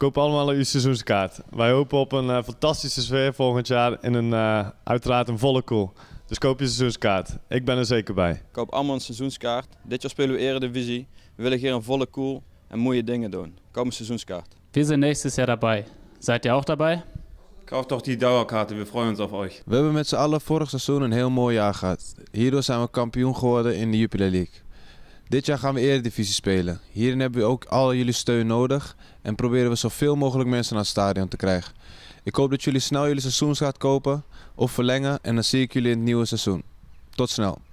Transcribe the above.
Koop allemaal een seizoenskaart. Wij hopen op een eh, fantastische sfeer volgend jaar in een, eh, uiteraard een volle koel. Dus koop je seizoenskaart. Ik ben er zeker bij. Koop allemaal een seizoenskaart. Dit jaar spelen we Eredivisie. We willen hier een volle koel en mooie dingen doen. Koop een seizoenskaart. We zijn nächstes jaar daarbij? Seid ihr ook daarbij? Koop toch die Dauerkarte, We freuen uns auf euch. We hebben met z'n allen vorig seizoen een heel mooi jaar gehad. Hierdoor zijn we kampioen geworden in de Jupiler League. Dit jaar gaan we Eredivisie spelen. Hierin hebben we ook al jullie steun nodig en proberen we zoveel mogelijk mensen naar het stadion te krijgen. Ik hoop dat jullie snel jullie seizoens gaat kopen of verlengen en dan zie ik jullie in het nieuwe seizoen. Tot snel.